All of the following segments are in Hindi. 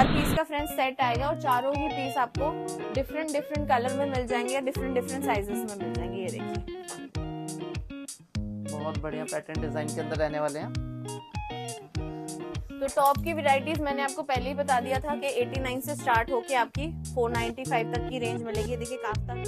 चार पीस का फ्रेंड्स सेट आएगा और चारों ही पीस आपको डिफरेंट डिफरेंट कलर में मिल जाएंगे या डिफरेंट डिफरेंट साइजेस में मिल जाएंगे ये देखिए बहुत बढ़िया पैटर्न डिजाइन के अंदर रहने वाले हैं तो टॉप की वेराइटीज़ मैंने आपको पहले ही बता दिया था कि 89 से स्टार्ट होके आपकी 495 तक की रेंज मिलेगी देखिए काफ तक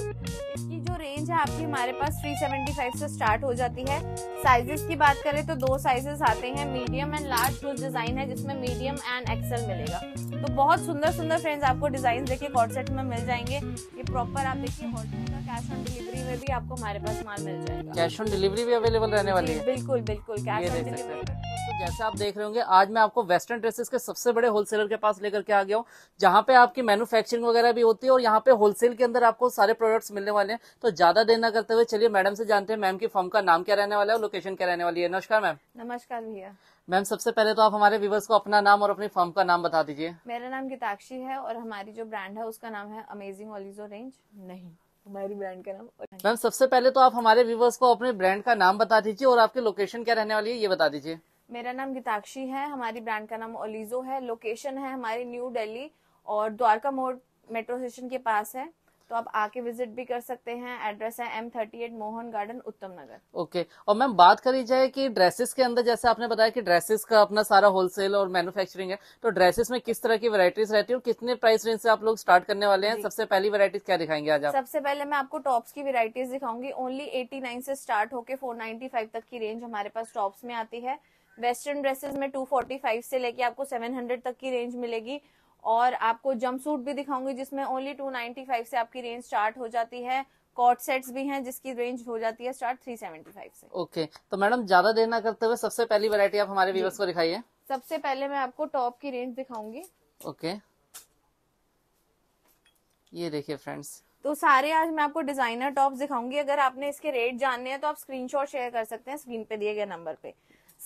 इसकी जो रेंज है आपकी हमारे पास 375 से स्टार्ट हो जाती है साइजेस की बात करें तो दो साइजेस आते हैं मीडियम एंड लार्ज जो डिज़ाइन है जिसमें मीडियम एंड एक्सल मिलेगा तो बहुत सुंदर सुंदर फ्रेंड्स आपको डिज़ाइन देखिए कॉर्सेट में मिल जाएंगे ये प्रॉपर आप देखिए होटल का कैश ऑन डिलीवरी में भी आपको हमारे पास माल मिल जाएगा कैश ऑन डिलीवरी भी अवेलेबल रहने वाली है बिल्कुल बिल्कुल कैश ऑन डिलीवरी जैसे आप देख रहे होंगे आज मैं आपको वेस्टर्न ड्रेसेस के सबसे बड़े होलसेलर के पास लेकर के आ गया हूँ जहाँ पे आपकी मैन्युफैक्चरिंग वगैरह भी होती है और यहाँ पे होलसेल के अंदर आपको सारे प्रोडक्ट्स मिलने वाले हैं तो ज्यादा देर ना करते हुए चलिए मैडम से जानते हैं मैम की फॉर्म का नाम क्या रहने वाला है और लोकेशन क्या रहने वाली है नमस्कार मैम नमस्कार भैया मैम सबसे पहले तो आप हमारे व्यूवर्स को अपना नाम और अपनी फॉर्म का नाम बता दीजिए मेरा नाम गीताक्षी है और हमारी जो ब्रांड है उसका नाम है अमेजिंग ऑलिजो रेंज नहीं हमारी ब्रांड का नाम मैम सबसे पहले तो आप हमारे व्यूवर्स को अपने ब्रांड का नाम बता दीजिए और आपकी लोकेशन क्या रहने वाली है ये बता दीजिए मेरा नाम गीताक्षी है हमारी ब्रांड का नाम ओलिजो है लोकेशन है हमारी न्यू दिल्ली और द्वारका मोड मेट्रो स्टेशन के पास है तो आप आके विजिट भी कर सकते हैं एड्रेस है M thirty eight Mohan Garden Uttam Nagar okay okay. और मैम बात करी जाए कि ड्रेसेस के अंदर जैसे आपने बताया कि ड्रेसेस का अपना सारा होलसेल और मैन्युफैक्चरिंग है तो ड्रेसेस में किस तरह की वैरायटीज रहती है और कितने प्राइस रेंज से आप लोग स्टार्ट करने वाले हैं सबसे पहली वरायटीज क्या दिखाएंगे आज आप सबसे पहले मैं आपको टॉप्स की वरायटीज दिखाऊंगी ओनली एटी नाइन से स्टार्ट होकर फोर नाइनटी फाइव तक की रेंज हमारे पास टॉप्स में आती है वेस्टर्न ड्रेसेस में 245 से लेके आपको 700 तक की रेंज मिलेगी और आपको जम्प सूट भी दिखाऊंगी जिसमें ओनली 295 से आपकी रेंज स्टार्ट हो जाती है कॉट सेट्स भी हैं जिसकी रेंज हो जाती है स्टार्ट 375 से ओके okay. तो मैडम ज्यादा देर ना करते हुए सबसे पहली वैरायटी आप हमारे व्यूवर्स को दिखाई सबसे पहले मैं आपको टॉप की रेंज दिखाऊंगी ओके okay. ये देखिए फ्रेंड्स तो सारे आज मैं आपको डिजाइनर टॉप दिखाऊंगी अगर आपने इसके रेट जानने हैं तो आप स्क्रीनशॉट शेयर कर सकते हैं स्क्रीन पे दिए गए नंबर पे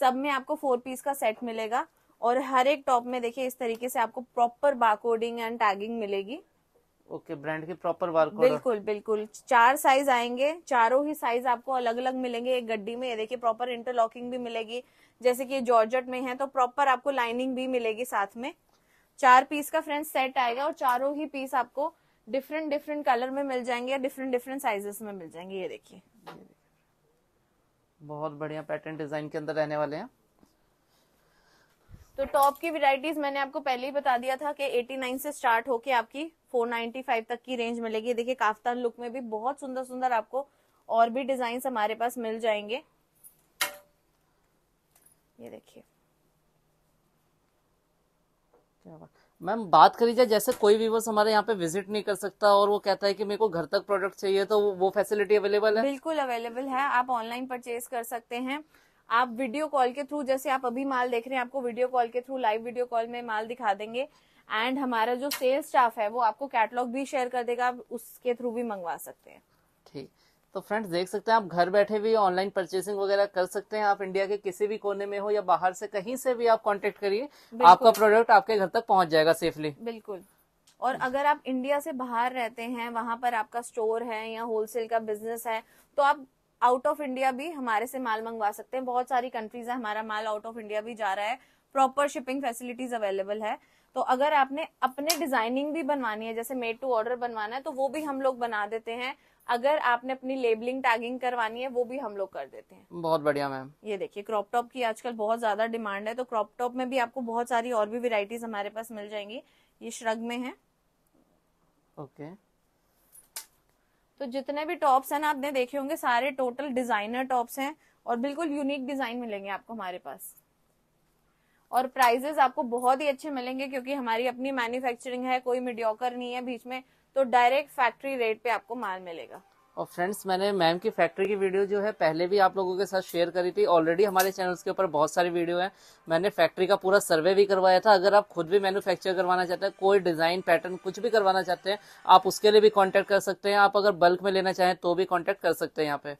सब में आपको फोर पीस का सेट मिलेगा और हर एक टॉप में देखिए इस तरीके से आपको प्रॉपर बारकोडिंग एंड टैगिंग मिलेगी ओके okay, ब्रांड की प्रॉपर बारकोड बिल्कुल बिल्कुल चार साइज आएंगे चारों ही साइज आपको अलग अलग मिलेंगे एक गड्डी में ये देखिए प्रॉपर इंटरलॉकिंग भी मिलेगी जैसे कि जॉर्जट में है तो प्रॉपर आपको लाइनिंग भी मिलेगी साथ में चार पीस का फ्रेंड सेट आएगा और चारों ही पीस आपको डिफरेंट डिफरेंट कलर में मिल जाएंगे या डिफरेंट डिफरेंट साइजेस में मिल जाएंगे ये देखिए बहुत बढ़िया पैटर्न डिजाइन के अंदर रहने वाले हैं तो टॉप की वेराइटीज मैंने आपको पहले ही बता दिया था कि 89 से स्टार्ट होके आपकी 495 तक की रेंज मिलेगी देखिए काफ्तान लुक में भी बहुत सुंदर सुंदर आपको और भी डिजाइन हमारे पास मिल जाएंगे ये देखिए क्या बात मैम बात करी जाए जैसे कोई भी बस हमारे यहाँ पे विजिट नहीं कर सकता और वो कहता है कि मेरे को घर तक प्रोडक्ट चाहिए तो वो फैसिलिटी अवेलेबल है बिल्कुल अवेलेबल है आप ऑनलाइन परचेज कर सकते हैं आप वीडियो कॉल के थ्रू जैसे आप अभी माल देख रहे हैं आपको वीडियो कॉल के थ्रू लाइव वीडियो कॉल में माल दिखा देंगे एंड हमारा जो सेल्स स्टाफ है वो आपको कैटलॉग भी शेयर कर देगा आप उसके थ्रू भी मंगवा सकते हैं ठीक तो फ्रेंड्स देख सकते हैं आप घर बैठे भी ऑनलाइन परचेसिंग वगैरह कर सकते हैं आप इंडिया के किसी भी कोने में हो या बाहर से कहीं से भी आप कॉन्टेक्ट करिए आपका प्रोडक्ट आपके घर तक पहुंच जाएगा सेफली बिल्कुल और अगर आप इंडिया से बाहर रहते हैं वहां पर आपका स्टोर है या होलसेल का बिजनेस है तो आप आउट ऑफ इंडिया भी हमारे से माल मंगवा सकते हैं बहुत सारी कंट्रीज है हमारा माल आउट ऑफ इंडिया भी जा रहा है प्रॉपर शिपिंग फैसिलिटीज अवेलेबल है तो अगर आपने अपने डिजाइनिंग भी बनवानी है जैसे मेड टू ऑर्डर बनवाना है तो वो भी हम लोग बना देते हैं अगर आपने अपनी लेबलिंग टैगिंग करवानी है वो भी हम लोग कर देते हैं बहुत बढ़िया मैम ये देखिए क्रॉप टॉप की आजकल बहुत ज्यादा डिमांड है तो क्रॉप टॉप में भी आपको बहुत सारी और भी वेराइटीज हमारे पास मिल जाएंगी ये श्रग में है ओके तो जितने भी टॉप्स हैं ना आपने देखे होंगे सारे टोटल डिजाइनर टॉप्स हैं और बिल्कुल यूनिक डिजाइन मिलेंगे आपको हमारे पास और प्राइजेस आपको बहुत ही अच्छे मिलेंगे क्योंकि हमारी अपनी मैन्युफैक्चरिंग है कोई मीडियोकर नहीं है बीच में तो डायरेक्ट फैक्ट्री रेट पे आपको माल मिलेगा और फ्रेंड्स मैंने मैम की फैक्ट्री की वीडियो जो है पहले भी आप लोगों के साथ शेयर करी थी ऑलरेडी हमारे चैनल्स के ऊपर बहुत सारी वीडियो है मैंने फैक्ट्री का पूरा सर्वे भी करवाया था अगर आप खुद भी मैन्युफैक्चर करवाना चाहते हैं कोई डिज़ाइन पैटर्न कुछ भी करवाना चाहते हैं आप उसके लिए भी कॉन्टेक्ट कर सकते हैं आप अगर बल्क में लेना चाहें तो भी कॉन्टेक्ट कर सकते हैं यहाँ पे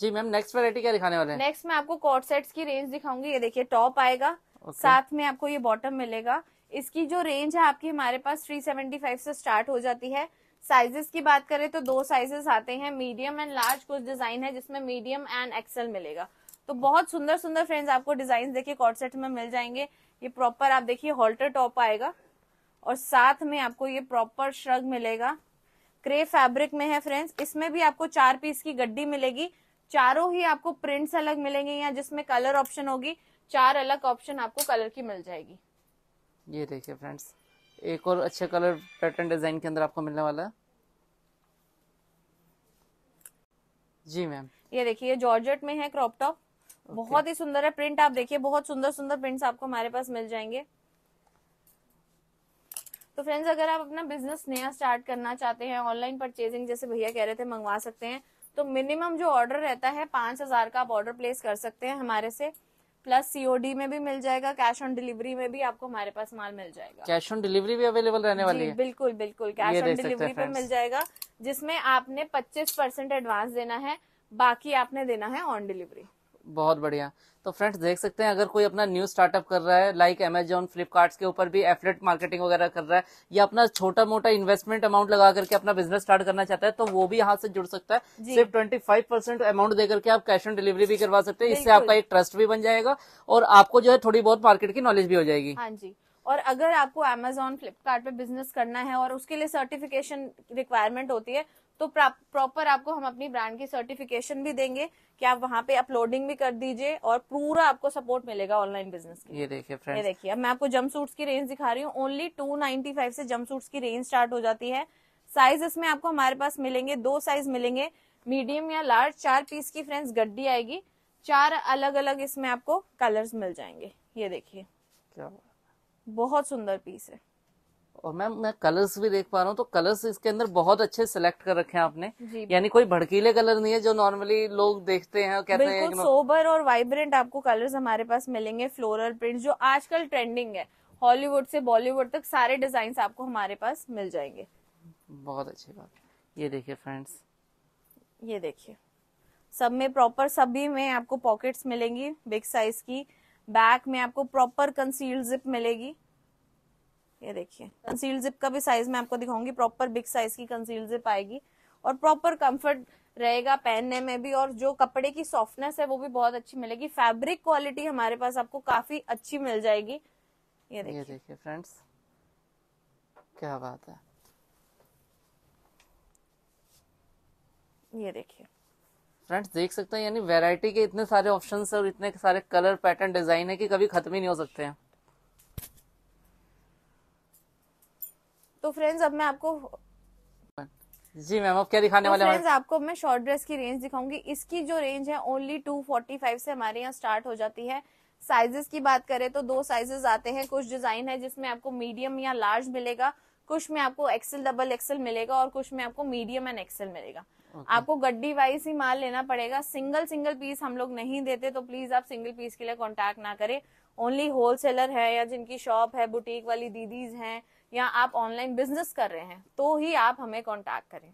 जी मैम नेक्स्ट वेरायटी क्या दिखाने वाले नेक्स्ट मैं आपको कॉर्ड सेट की रेंज दिखाऊंगी ये देखिए टॉप आएगा okay. साथ में आपको ये बॉटम मिलेगा इसकी जो रेंज है आपकी हमारे पास 375 से स्टार्ट हो जाती है साइजेस की बात करें तो दो साइजेस आते हैं मीडियम एंड लार्ज कुछ डिजाइन है जिसमें मीडियम एंड एक्सेल मिलेगा तो बहुत सुंदर सुंदर फ्रेंड्स आपको डिजाइन देखिए कॉट सेट में मिल जाएंगे ये प्रॉपर आप देखिए हॉल्टर टॉप आएगा और साथ में आपको ये प्रॉपर श्रग मिलेगा क्रे फैब्रिक में है फ्रेंड्स इसमें भी आपको चार पीस की गड्डी मिलेगी चारों ही आपको प्रिंट्स अलग मिलेंगे या जिसमें कलर ऑप्शन होगी चार अलग ऑप्शन आपको कलर की मिल जाएगी ये देखिए फ्रेंड्स एक और अच्छे कलर पैटर्न डिजाइन के अंदर आपको मिलने वाला है जी मैम ये देखिए जॉर्जेट में है क्रॉप टॉप बहुत ही सुंदर है प्रिंट आप देखिए बहुत सुंदर सुंदर प्रिंट्स आपको हमारे पास मिल जाएंगे तो फ्रेंड्स अगर आप अपना बिजनेस नया स्टार्ट करना चाहते हैं ऑनलाइन परचेजिंग जैसे भैया कह रहे थे मंगवा सकते हैं तो मिनिमम जो ऑर्डर रहता है पांच हजार का आप ऑर्डर प्लेस कर सकते हैं हमारे से प्लस सीओडी में भी मिल जाएगा कैश ऑन डिलीवरी में भी आपको हमारे पास माल मिल जाएगा कैश ऑन डिलीवरी भी अवेलेबल रहने वाली है बिल्कुल बिल्कुल कैश ऑन डिलीवरी पे मिल जाएगा जिसमें आपने 25 परसेंट एडवांस देना है बाकी आपने देना है ऑन डिलीवरी बहुत बढ़िया तो फ्रेंड्स देख सकते हैं अगर कोई अपना न्यू स्टार्टअप कर रहा है लाइक अमेजोन फ्लिपकार्ट के ऊपर भी एफलेट मार्केटिंग वगैरह कर रहा है या अपना छोटा मोटा इन्वेस्टमेंट अमाउंट लगा करके अपना बिजनेस स्टार्ट करना चाहता है तो वो भी यहाँ से जुड़ सकता है सिर्फ ट्वेंटी फाइव परसेंट अमाउंट देकर के आप कैश ऑन डिलीवरी भी करवा सकते हैं इससे आपका एक ट्रस्ट भी बन जाएगा और आपको जो है थोड़ी बहुत मार्केट की नॉलेज भी हो जाएगी हाँ जी और अगर आपको एमेजोन फ्लिपकार्ट बिजनेस करना है और उसके लिए सर्टिफिकेशन रिक्वायरमेंट होती है तो प्रॉपर आपको हम अपनी ब्रांड की सर्टिफिकेशन भी देंगे कि आप वहाँ पे अपलोडिंग भी कर दीजिए और पूरा आपको सपोर्ट मिलेगा ऑनलाइन बिजनेस की ये देखिए ये देखिए अब मैं आपको जम सूट की रेंज दिखा रही हूँ ओनली टू नाइनटी फाइव से जम सूट्स की रेंज स्टार्ट हो जाती है साइज इसमें आपको हमारे पास मिलेंगे दो साइज मिलेंगे मीडियम या लार्ज चार पीस की फ्रेंड्स गड्डी आएगी चार अलग अलग इसमें आपको कलर्स मिल जाएंगे ये देखिए क्या बहुत सुंदर पीस है और मैम मैं कलर्स भी देख पा रहा हूँ तो कलर्स इसके अंदर बहुत अच्छे सिलेक्ट कर रखे हैं आपने यानी कोई भड़कीले कलर नहीं है जो नॉर्मली लोग देखते हैं कहते हैं सोबर और वाइब्रेंट आपको कलर्स हमारे पास मिलेंगे फ्लोरल प्रिंट जो आजकल ट्रेंडिंग है हॉलीवुड से बॉलीवुड तक सारे डिजाइन आपको हमारे पास मिल जाएंगे बहुत अच्छी बात ये देखिए फ्रेंड्स ये देखिए सब में प्रॉपर सभी में आपको पॉकेट्स मिलेंगी बिग साइज की बैक में आपको प्रॉपर कंसील जिप मिलेगी ये देखिए कंसील जिप का भी साइज मैं आपको दिखाऊंगी प्रॉपर बिग साइज की कंसील जिप आएगी और प्रॉपर कंफर्ट रहेगा पहनने में भी और जो कपड़े की सॉफ्टनेस है वो भी बहुत अच्छी मिलेगी फैब्रिक क्वालिटी हमारे पास आपको काफी अच्छी मिल जाएगी ये देखिए देखिए फ्रेंड्स क्या बात है ये देखिए फ्रेंड्स देख सकते हैं यानी वैरायटी के इतने सारे ऑप्शंस और इतने सारे कलर पैटर्न डिजाइन है कि कभी खत्म ही नहीं हो सकते हैं तो फ्रेंड्स अब मैं आपको जी मैम अब क्या दिखाने तो वाले फ्रेंड्स आपको मैं शॉर्ट ड्रेस की रेंज दिखाऊंगी इसकी जो रेंज है ओनली 245 से हमारे यहाँ स्टार्ट हो जाती है साइजेस की बात करें तो दो साइजेस आते हैं कुछ डिजाइन है जिसमें आपको मीडियम या लार्ज मिलेगा कुछ में आपको एक्सेल डबल एक्सेल मिलेगा और कुछ में आपको मीडियम एंड एक्सेल मिलेगा okay. आपको गड्डी वाइज ही माल लेना पड़ेगा सिंगल सिंगल पीस हम लोग नहीं देते तो प्लीज आप सिंगल पीस के लिए कॉन्टेक्ट ना करें ओनली होलसेलर है या जिनकी शॉप है बुटीक वाली दीदीज हैं या आप ऑनलाइन बिजनेस कर रहे हैं तो ही आप हमें कॉन्टेक्ट करें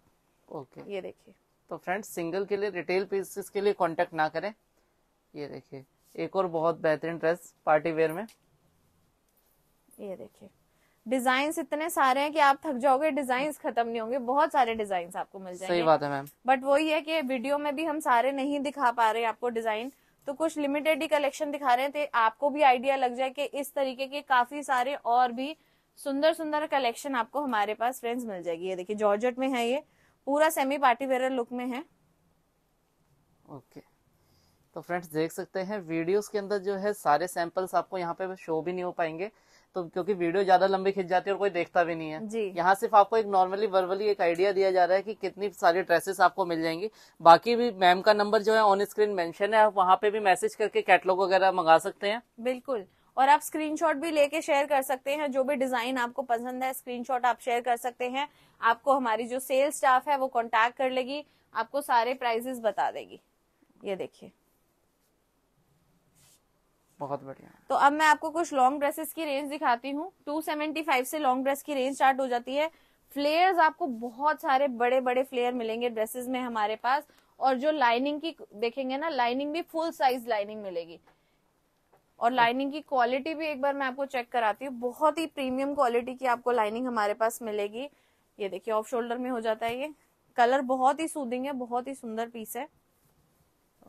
ओके okay. ये देखिए तो फ्रेंड्स सिंगल के लिए रिटेल पीसेस के लिए कॉन्टेक्ट ना करें ये देखिए एक और बहुत बेहतरीन ड्रेस पार्टी वेयर में ये देखिए डिजाइन इतने सारे हैं कि आप थक जाओगे डिजाइन खत्म नहीं होंगे बहुत सारे डिजाइन आपको मिल जाएंगे सही बात है मैम बट वही है कि वीडियो में भी हम सारे नहीं दिखा पा रहे आपको डिजाइन तो कुछ लिमिटेड ही कलेक्शन दिखा रहे हैं तो आपको भी आइडिया लग जाए कि इस तरीके के काफी सारे और भी सुंदर सुंदर कलेक्शन आपको हमारे पास फ्रेंड्स मिल जाएगी ये देखिए जॉर्जेट में है ये पूरा सेमी पार्टी वेयर लुक में है ओके तो फ्रेंड्स देख सकते हैं वीडियोस के अंदर जो है सारे सैंपल्स आपको यहाँ पे शो भी नहीं हो पाएंगे तो क्योंकि वीडियो ज्यादा लंबी खिंच जाती है और कोई देखता भी नहीं है जी यहाँ सिर्फ आपको एक नॉर्मली वर्बली एक आइडिया दिया जा रहा है कि कितनी सारी ड्रेसेस आपको मिल जाएंगी बाकी भी मैम का नंबर जो है ऑन स्क्रीन मेंशन है आप वहाँ पे भी मैसेज करके कैटलॉग वगैरह मंगा सकते हैं बिल्कुल और आप स्क्रीनशॉट भी लेके शेयर कर सकते हैं जो भी डिजाइन आपको पसंद है स्क्रीनशॉट आप शेयर कर सकते हैं आपको हमारी जो सेल स्टाफ है वो कॉन्टेक्ट कर लेगी आपको सारे प्राइजेस बता देगी ये देखिए बहुत बढ़िया तो अब मैं आपको कुछ लॉन्ग ड्रेसेस की रेंज दिखाती हूँ 275 से लॉन्ग ड्रेस की रेंज स्टार्ट हो जाती है फ्लेयर्स आपको बहुत सारे बड़े बड़े फ्लेयर मिलेंगे ड्रेसेस में हमारे पास और जो लाइनिंग की देखेंगे ना लाइनिंग भी फुल साइज लाइनिंग मिलेगी और लाइनिंग की क्वालिटी भी एक बार मैं आपको चेक कराती हूँ बहुत ही प्रीमियम क्वालिटी की आपको लाइनिंग हमारे पास मिलेगी ये देखिए ऑफ शोल्डर में हो जाता है ये कलर बहुत ही सूदिंग है बहुत ही सुंदर पीस है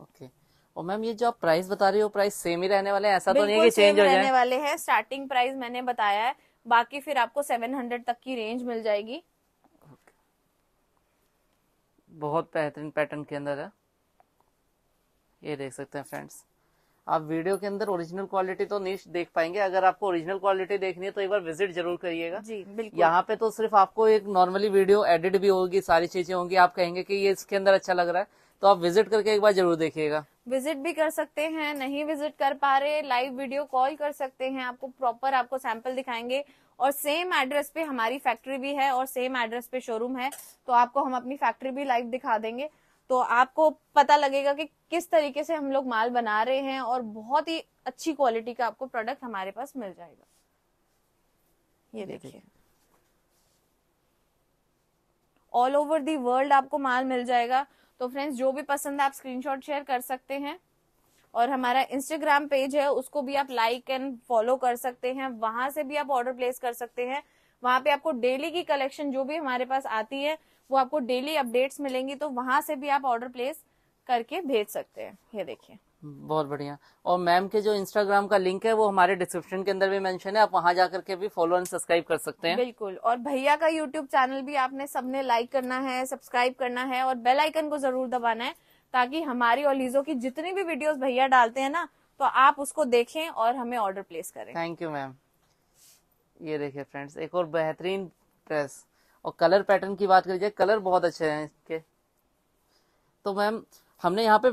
ओके okay. और मैम ये जो आप प्राइस बता रही हो प्राइस सेम ही रहने वाले हैं ऐसा तो नहीं है कि चेंज हो जाए रहने वाले हैं स्टार्टिंग प्राइस मैंने बताया है बाकी फिर आपको 700 तक की रेंज मिल जाएगी बहुत बेहतरीन पैटर्न के अंदर है ये देख सकते हैं फ्रेंड्स आप वीडियो के अंदर ओरिजिनल क्वालिटी तो नहीं देख पाएंगे अगर आपको ओरिजिनल क्वालिटी देखनी है तो एक बार विजिट जरूर करिएगा जी बिल्कुल यहाँ पे तो सिर्फ आपको एक नॉर्मली वीडियो एडिट भी होगी सारी चीजें होंगी आप कहेंगे कि ये इसके अंदर अच्छा लग रहा है तो आप विजिट करके एक बार जरूर देखिएगा विजिट भी कर सकते हैं नहीं विजिट कर पा रहे लाइव वीडियो कॉल कर सकते हैं आपको प्रॉपर आपको सैंपल दिखाएंगे और सेम एड्रेस पे हमारी फैक्ट्री भी है और सेम एड्रेस पे शोरूम है तो आपको हम अपनी फैक्ट्री भी लाइव दिखा देंगे तो आपको पता लगेगा कि किस तरीके से हम लोग माल बना रहे हैं और बहुत ही अच्छी क्वालिटी का आपको प्रोडक्ट हमारे पास मिल जाएगा ये देखिए ऑल ओवर दी वर्ल्ड आपको माल मिल जाएगा तो फ्रेंड्स जो भी पसंद है आप स्क्रीनशॉट शेयर कर सकते हैं और हमारा इंस्टाग्राम पेज है उसको भी आप लाइक एंड फॉलो कर सकते हैं वहां से भी आप ऑर्डर प्लेस कर सकते हैं वहां पे आपको डेली की कलेक्शन जो भी हमारे पास आती है वो आपको डेली अपडेट्स मिलेंगी तो वहां से भी आप ऑर्डर प्लेस करके भेज सकते हैं ये देखिए बहुत बढ़िया और मैम के जो इंस्टाग्राम का लिंक है वो हमारे डिस्क्रिप्शन के अंदर भी मेंशन है आप वहां जाकर के भी फॉलो एंड सब्सक्राइब कर सकते हैं बिल्कुल और भैया का यूट्यूब चैनल भी आपने सबने लाइक करना है सब्सक्राइब करना है और बेल आइकन को जरूर दबाना है ताकि हमारी और लीजो की जितनी भी वीडियोस भैया डालते हैं ना तो आप उसको देखें और हमें ऑर्डर प्लेस करें थैंक यू मैम ये देखिए फ्रेंड्स एक और बेहतरीन ड्रेस और कलर पैटर्न की बात करिए कलर बहुत अच्छे हैं इसके तो मैम हमने यहाँ पे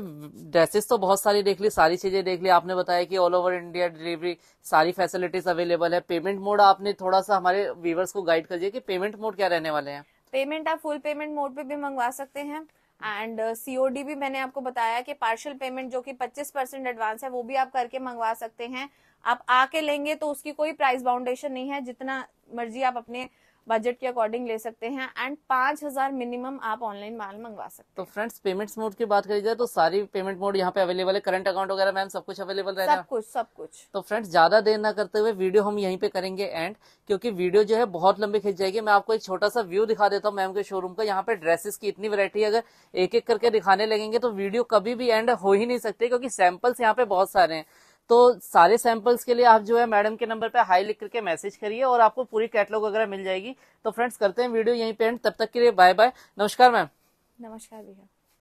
ड्रेसेस तो बहुत सारी देख ली सारी चीजें देख ली आपने बताया कि ऑल ओवर इंडिया डिलीवरी सारी फैसिलिटीज अवेलेबल है पेमेंट मोड आपने थोड़ा सा हमारे व्यूवर्स को गाइड दिया कि पेमेंट मोड क्या रहने वाले हैं पेमेंट आप फुल पेमेंट मोड पे भी मंगवा सकते हैं एंड सीओडी uh, भी मैंने आपको बताया कि पार्शल पेमेंट जो कि 25 परसेंट एडवांस है वो भी आप करके मंगवा सकते हैं आप आके लेंगे तो उसकी कोई प्राइस बाउंडेशन नहीं है जितना मर्जी आप अपने बजट के अकॉर्डिंग ले सकते हैं एंड पांच हजार मिनिमम आप ऑनलाइन माल मंगवा सकते तो हैं तो फ्रेंड्स पेमेंट्स मोड की बात करी जाए तो सारी पेमेंट मोड यहाँ पे अवेलेबल है करंट अकाउंट वगैरह मैम सब कुछ अवेलेबल रहेगा सब कुछ सब कुछ तो फ्रेंड्स ज्यादा देर ना करते हुए वीडियो हम यहीं पे करेंगे एंड क्योंकि वीडियो जो है बहुत लंबी खींच जाएगी मैं आपको एक छोटा सा व्यू दिखा देता हूँ मैम के शोरूम का यहाँ पे ड्रेसेस की इतनी वेरायटी अगर एक एक करके दिखाने लगेंगे तो वीडियो कभी भी एंड हो ही नहीं सकते क्योंकि सैंपल्स यहाँ पे बहुत सारे हैं तो सारे सैंपल्स के लिए आप जो है मैडम के नंबर पर हाई लिख करके मैसेज करिए और आपको पूरी कैटलॉग वगैरह मिल जाएगी तो फ्रेंड्स करते हैं वीडियो यहीं पे एंड तब तक के लिए बाय बाय नमस्कार मैम नमस्कार भैया